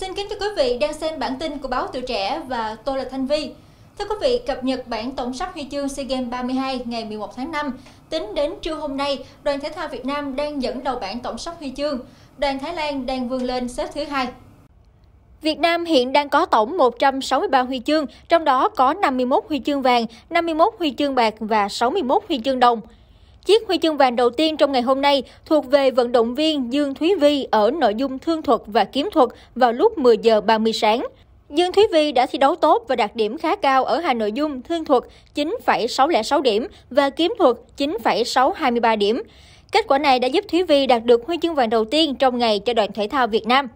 Xin kính chào quý vị đang xem bản tin của báo Tuổi Trẻ và tôi là Thanh Vi. Thưa quý vị, cập nhật bản tổng sắp huy chương SEA Games 32 ngày 11 tháng 5. Tính đến trưa hôm nay, đoàn thể thao Việt Nam đang dẫn đầu bảng tổng sắp huy chương. Đoàn Thái Lan đang vươn lên xếp thứ hai. Việt Nam hiện đang có tổng 163 huy chương, trong đó có 51 huy chương vàng, 51 huy chương bạc và 61 huy chương đồng. Chiếc huy chương vàng đầu tiên trong ngày hôm nay thuộc về vận động viên Dương Thúy Vi ở nội dung thương thuật và kiếm thuật vào lúc 10 giờ 30 sáng. Dương Thúy Vi đã thi đấu tốt và đạt điểm khá cao ở hai nội dung thương thuật 9,606 điểm và kiếm thuật 9,623 điểm. Kết quả này đã giúp Thúy Vi đạt được huy chương vàng đầu tiên trong ngày cho đoàn thể thao Việt Nam.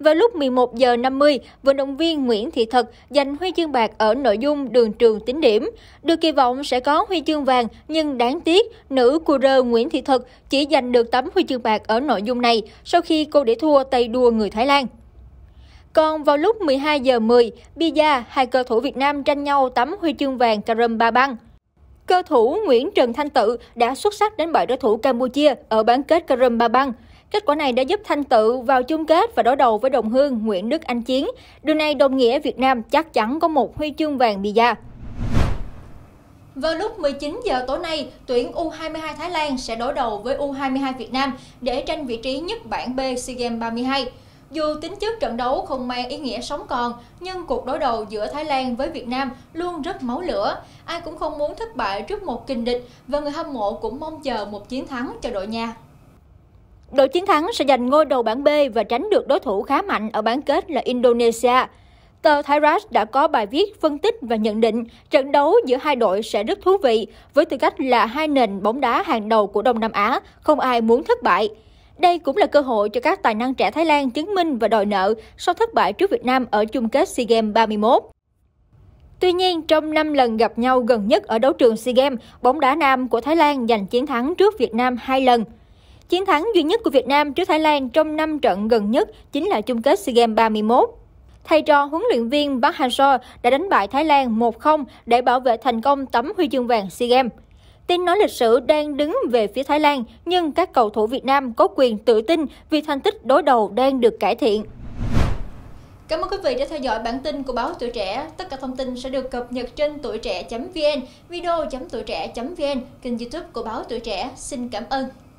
Vào lúc 11 giờ 50, vận động viên Nguyễn Thị Thật giành huy chương bạc ở nội dung đường trường tính điểm. Được kỳ vọng sẽ có huy chương vàng, nhưng đáng tiếc, nữ cu-rơ Nguyễn Thị Thật chỉ giành được tấm huy chương bạc ở nội dung này sau khi cô để thua tay đua người Thái Lan. Còn vào lúc 12 giờ 10, Bia, hai cơ thủ Việt Nam tranh nhau tấm huy chương vàng carom ba băng. Cơ thủ Nguyễn Trần Thanh Tự đã xuất sắc đánh bại đối thủ Campuchia ở bán kết carom ba băng. Kết quả này đã giúp Thanh Tự vào chung kết và đối đầu với đồng hương Nguyễn Đức Anh Chiến. Điều này đồng nghĩa Việt Nam chắc chắn có một huy chương vàng bida. Vào lúc 19 giờ tối nay, tuyển U22 Thái Lan sẽ đối đầu với U22 Việt Nam để tranh vị trí nhất bảng B SEA Games 32. Dù tính chất trận đấu không mang ý nghĩa sống còn, nhưng cuộc đối đầu giữa Thái Lan với Việt Nam luôn rất máu lửa. Ai cũng không muốn thất bại trước một kình địch và người hâm mộ cũng mong chờ một chiến thắng cho đội nhà. Đội chiến thắng sẽ giành ngôi đầu bảng B và tránh được đối thủ khá mạnh ở bán kết là Indonesia. Tờ Thairas đã có bài viết phân tích và nhận định trận đấu giữa hai đội sẽ rất thú vị với tư cách là hai nền bóng đá hàng đầu của Đông Nam Á, không ai muốn thất bại. Đây cũng là cơ hội cho các tài năng trẻ Thái Lan chứng minh và đòi nợ sau thất bại trước Việt Nam ở chung kết SEA Games 31. Tuy nhiên, trong 5 lần gặp nhau gần nhất ở đấu trường SEA Games, bóng đá nam của Thái Lan giành chiến thắng trước Việt Nam 2 lần – Chiến thắng duy nhất của Việt Nam trước Thái Lan trong 5 trận gần nhất chính là chung kết SEA Games 31. Thay trò huấn luyện viên Park Hang-seo đã đánh bại Thái Lan 1-0 để bảo vệ thành công tấm huy chương vàng SEA Games. Tin nói lịch sử đang đứng về phía Thái Lan, nhưng các cầu thủ Việt Nam có quyền tự tin vì thành tích đối đầu đang được cải thiện. Cảm ơn quý vị đã theo dõi bản tin của báo Tuổi Trẻ. Tất cả thông tin sẽ được cập nhật trên tuổi trẻ.vn, video.tuổi trẻ.vn, kênh youtube của báo Tuổi Trẻ. Xin cảm ơn.